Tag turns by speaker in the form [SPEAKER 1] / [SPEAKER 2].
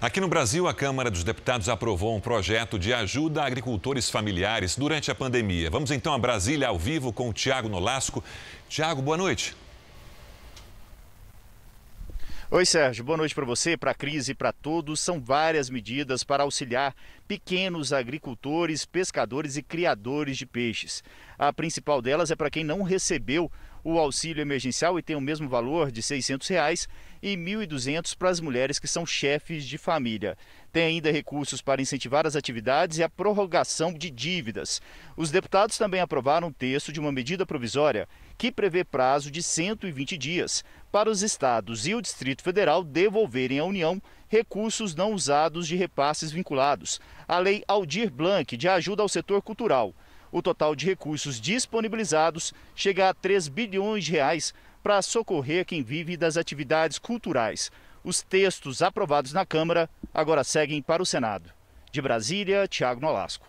[SPEAKER 1] Aqui no Brasil, a Câmara dos Deputados aprovou um projeto de ajuda a agricultores familiares durante a pandemia. Vamos então a Brasília ao vivo com o Tiago Nolasco. Tiago, boa noite.
[SPEAKER 2] Oi, Sérgio. Boa noite para você, para a crise e para todos. São várias medidas para auxiliar pequenos agricultores, pescadores e criadores de peixes. A principal delas é para quem não recebeu o auxílio emergencial e tem o mesmo valor de R$ 600 reais, e R$ 1.200 para as mulheres que são chefes de família. Tem ainda recursos para incentivar as atividades e a prorrogação de dívidas. Os deputados também aprovaram um texto de uma medida provisória que prevê prazo de 120 dias para os estados e o Distrito Federal devolverem à União recursos não usados de repasses vinculados, a Lei Aldir Blanc de ajuda ao setor cultural. O total de recursos disponibilizados chega a 3 bilhões de reais para socorrer quem vive das atividades culturais. Os textos aprovados na Câmara agora seguem para o Senado. De Brasília, Tiago Nolasco.